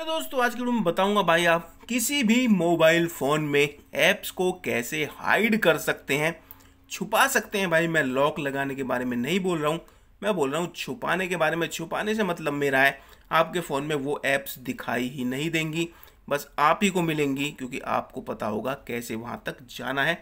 तो दोस्तों आज की वीडियो में बताऊंगा भाई आप किसी भी मोबाइल फ़ोन में ऐप्स को कैसे हाइड कर सकते हैं छुपा सकते हैं भाई मैं लॉक लगाने के बारे में नहीं बोल रहा हूँ मैं बोल रहा हूँ छुपाने के बारे में छुपाने से मतलब मेरा है आपके फ़ोन में वो ऐप्स दिखाई ही नहीं देंगी बस आप ही को मिलेंगी क्योंकि आपको पता होगा कैसे वहाँ तक जाना है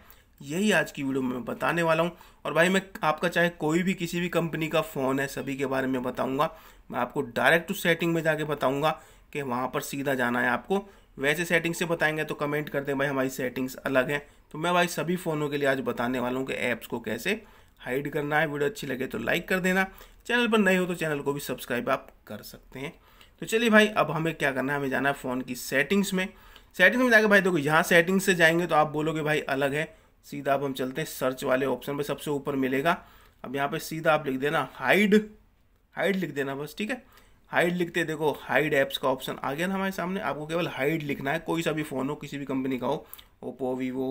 यही आज की वीडियो में मैं बताने वाला हूँ और भाई मैं आपका चाहे कोई भी किसी भी कंपनी का फ़ोन है सभी के बारे में बताऊँगा मैं आपको डायरेक्ट सेटिंग में जाके बताऊँगा कि वहाँ पर सीधा जाना है आपको वैसे सेटिंग्स से बताएंगे तो कमेंट कर दें भाई हमारी सेटिंग्स अलग हैं तो मैं भाई सभी फ़ोनों के लिए आज बताने वाला हूँ कि ऐप्स को कैसे हाइड करना है वीडियो अच्छी लगे तो लाइक कर देना चैनल पर नए हो तो चैनल को भी सब्सक्राइब आप कर सकते हैं तो चलिए भाई अब हमें क्या करना है हमें जाना है फ़ोन की सेटिंग्स में सेटिंग्स में जाकर भाई देखो यहाँ सेटिंग्स से जाएंगे तो आप बोलोगे भाई अलग है सीधा अब हम चलते हैं सर्च वाले ऑप्शन पर सबसे ऊपर मिलेगा अब यहाँ पर सीधा आप लिख देना हाइड हाइड लिख देना बस ठीक है हाइड लिखते देखो हाइड ऐप्स का ऑप्शन आ गया ना हमारे सामने आपको केवल हाइड लिखना है कोई सा भी फ़ोन हो किसी भी कंपनी का हो Oppo Vivo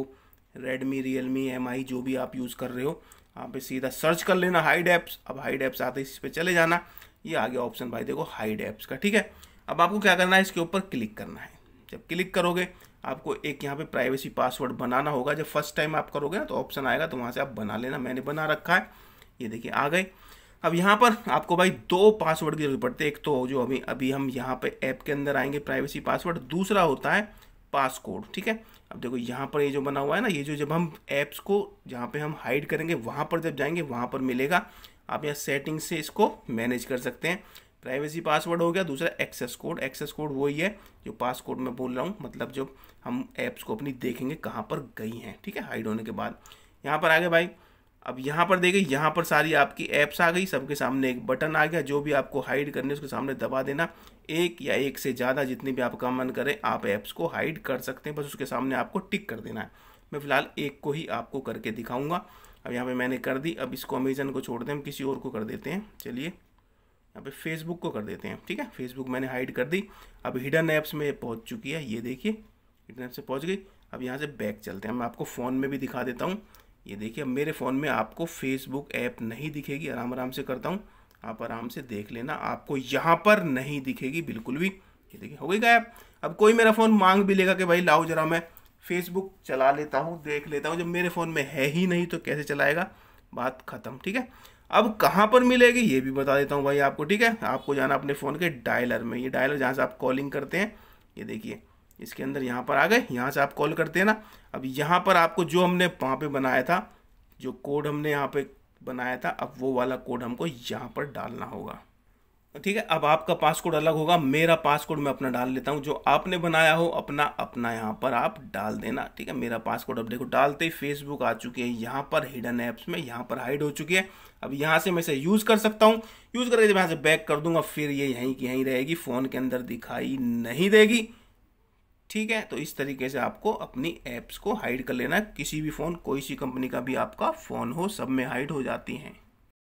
Redmi Realme M I जो भी आप यूज़ कर रहे हो आप सीधा सर्च कर लेना हाइड ऐप्स अब हाइड ऐप्स आते इस पर चले जाना ये आ गया ऑप्शन भाई देखो हाइड ऐप्स का ठीक है अब आपको क्या करना है इसके ऊपर क्लिक करना है जब क्लिक करोगे आपको एक यहाँ पे प्राइवेसी पासवर्ड बनाना होगा जब फर्स्ट टाइम आप करोगे ना तो ऑप्शन आएगा तो वहाँ से आप बना लेना मैंने बना रखा है ये देखिए आ गए अब यहाँ पर आपको भाई दो पासवर्ड की जरूरत पड़ती है एक तो जो अभी अभी हम यहाँ पे ऐप के अंदर आएंगे प्राइवेसी पासवर्ड दूसरा होता है पास कोड ठीक है अब देखो यहाँ पर ये जो बना हुआ है ना ये जो जब हम ऐप्स को जहाँ पे हम हाइड करेंगे वहाँ पर जब जाएंगे वहाँ पर मिलेगा आप यहाँ सेटिंग से इसको मैनेज कर सकते हैं प्राइवेसी पासवर्ड हो गया दूसरा एक्सेस कोड एक्सेस कोड वही है जो पास कोड मैं बोल रहा हूँ मतलब जब हम ऐप्स को अपनी देखेंगे कहाँ पर गई हैं ठीक है हाइड होने के बाद यहाँ पर आगे भाई अब यहाँ पर देखिए यहाँ पर सारी आपकी ऐप्स आ गई सबके सामने एक बटन आ गया जो भी आपको हाइड करने उसके सामने दबा देना एक या एक से ज़्यादा जितनी भी आपका मन करे आप ऐप्स को हाइड कर सकते हैं बस उसके सामने आपको टिक कर देना है मैं फ़िलहाल एक को ही आपको करके दिखाऊंगा अब यहाँ पे मैंने कर दी अब इसको अमेजन को छोड़ दें हम किसी और को कर देते हैं चलिए यहाँ पे फेसबुक को कर देते हैं ठीक है फेसबुक मैंने हाइड कर दी अब हिडन ऐप्स में पहुँच चुकी है ये देखिए हिडन ऐप्स से पहुँच गई अब यहाँ से बैक चलते हैं मैं आपको फ़ोन में भी दिखा देता हूँ ये देखिए अब मेरे फ़ोन में आपको फेसबुक ऐप नहीं दिखेगी आराम आराम से करता हूँ आप आराम से देख लेना आपको यहाँ पर नहीं दिखेगी बिल्कुल भी ये देखिए हो गई गायब अब कोई मेरा फ़ोन मांग भी लेगा कि भाई लाओ जरा मैं फेसबुक चला लेता हूँ देख लेता हूँ जब मेरे फ़ोन में है ही नहीं तो कैसे चलाएगा बात ख़त्म ठीक है अब कहाँ पर मिलेगी ये भी बता देता हूँ भाई आपको ठीक है आपको जाना अपने फ़ोन के डायलर में ये डायलर जहाँ से आप कॉलिंग करते हैं ये देखिए इसके अंदर यहाँ पर आ गए यहाँ से आप कॉल करते हैं ना अब यहाँ पर आपको जो हमने वहाँ पे बनाया था जो कोड हमने यहाँ पे बनाया था अब वो वाला कोड हमको यहाँ पर डालना होगा ठीक है अब आपका पासकोड अलग होगा मेरा पासकोड मैं अपना डाल लेता हूँ जो आपने बनाया हो अपना अपना यहाँ पर आप डाल देना ठीक है मेरा पासकोड अब देखो डालते ही फेसबुक आ चुकी है यहाँ पर हिडन ऐप्स में यहाँ पर हाइड हो चुकी है अब यहाँ से मैं इसे यूज़ कर सकता हूँ यूज़ करके जब यहाँ से बैक कर दूंगा फिर ये यहीं की यहीं रहेगी फ़ोन के अंदर दिखाई नहीं देगी ठीक है तो इस तरीके से आपको अपनी ऐप्स को हाइड कर लेना किसी भी फ़ोन कोई सी कंपनी का भी आपका फ़ोन हो सब में हाइड हो जाती हैं